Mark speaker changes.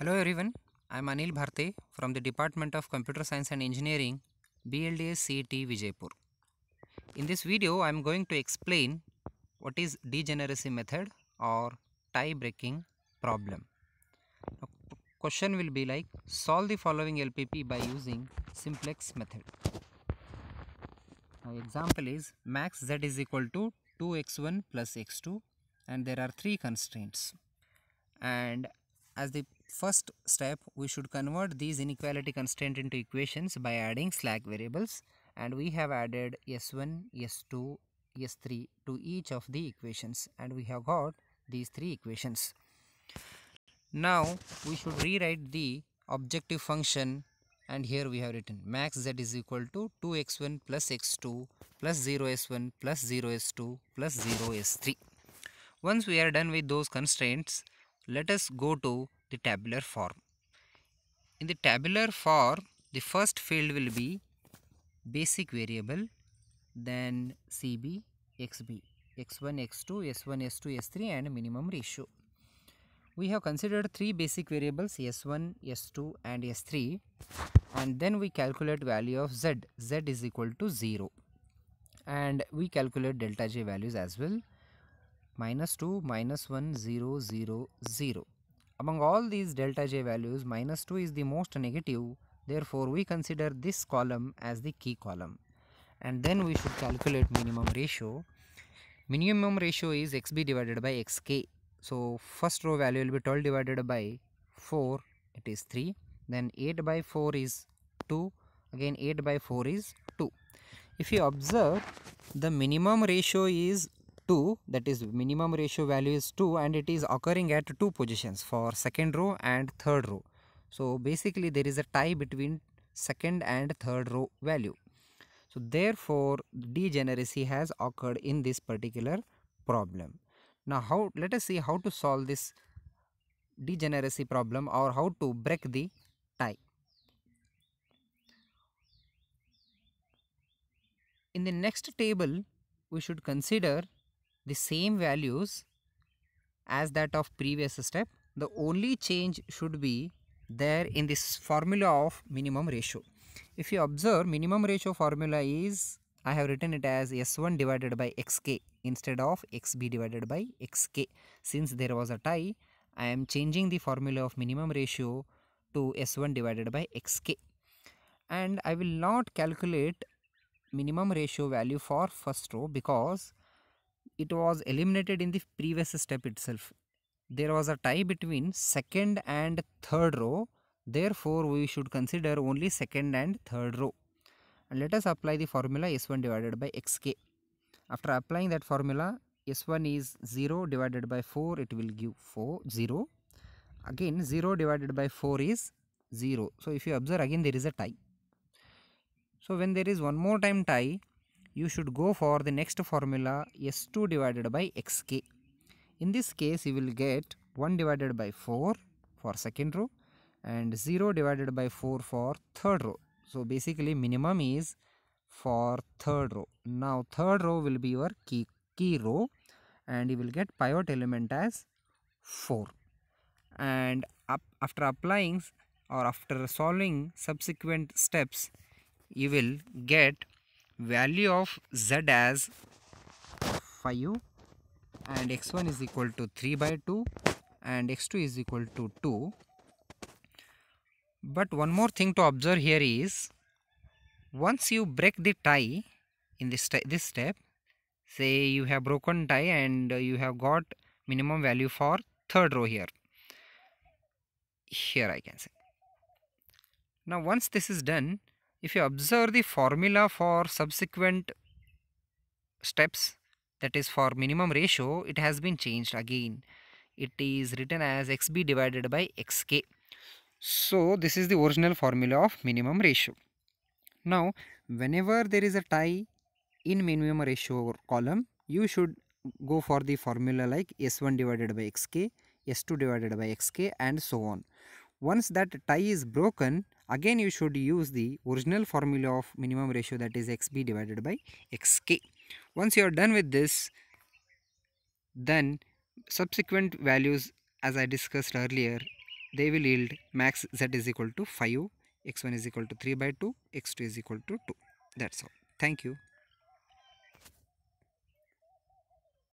Speaker 1: Hello everyone, I am Anil Bharti from the Department of Computer Science and Engineering, BLDS CET Vijaypur. In this video, I am going to explain what is degeneracy method or tie-breaking problem. Now, question will be like, solve the following LPP by using simplex method. Now, example is max z is equal to 2x1 plus x2 and there are three constraints and as the First step, we should convert these inequality constraint into equations by adding slack variables and we have added S1, S2, S3 to each of the equations and we have got these three equations. Now we should rewrite the objective function and here we have written max z is equal to 2x1 plus x2 plus 0s1 plus 0s2 plus 0s3. Once we are done with those constraints, let us go to the tabular form. In the tabular form, the first field will be basic variable, then CB, XB, X1, X2, S1, S2, S3 and minimum ratio. We have considered three basic variables S1, S2 and S3 and then we calculate value of Z. Z is equal to 0 and we calculate delta J values as well minus 2, minus 1, 0, 0, 0. Among all these delta j values, minus 2 is the most negative. Therefore, we consider this column as the key column. And then we should calculate minimum ratio. Minimum ratio is xb divided by xk. So, first row value will be 12 divided by 4, it is 3. Then 8 by 4 is 2. Again, 8 by 4 is 2. If you observe, the minimum ratio is 2 that is minimum ratio value is 2 and it is occurring at two positions for second row and third row. So basically there is a tie between second and third row value. So therefore degeneracy has occurred in this particular problem. Now how let us see how to solve this degeneracy problem or how to break the tie. In the next table we should consider the same values as that of previous step. The only change should be there in this formula of minimum ratio. If you observe minimum ratio formula is I have written it as S1 divided by xk instead of xb divided by xk. Since there was a tie, I am changing the formula of minimum ratio to S1 divided by xk. And I will not calculate minimum ratio value for first row because it was eliminated in the previous step itself there was a tie between second and third row therefore we should consider only second and third row and let us apply the formula s1 divided by xk after applying that formula s1 is 0 divided by 4 it will give 4 0 again 0 divided by 4 is 0 so if you observe again there is a tie so when there is one more time tie you should go for the next formula s2 divided by xk in this case you will get 1 divided by 4 for second row and 0 divided by 4 for third row so basically minimum is for third row now third row will be your key key row and you will get pivot element as 4 and up, after applying or after solving subsequent steps you will get value of z as 5 and x1 is equal to 3 by 2 and x2 is equal to 2 but one more thing to observe here is once you break the tie in this, this step say you have broken tie and you have got minimum value for third row here here I can say now once this is done if you observe the formula for subsequent steps that is for minimum ratio it has been changed again it is written as xb divided by xk so this is the original formula of minimum ratio now whenever there is a tie in minimum ratio column you should go for the formula like s1 divided by xk s2 divided by xk and so on once that tie is broken Again you should use the original formula of minimum ratio that is xb divided by xk. Once you are done with this then subsequent values as I discussed earlier they will yield max z is equal to 5 x1 is equal to 3 by 2 x2 is equal to 2 that's all thank you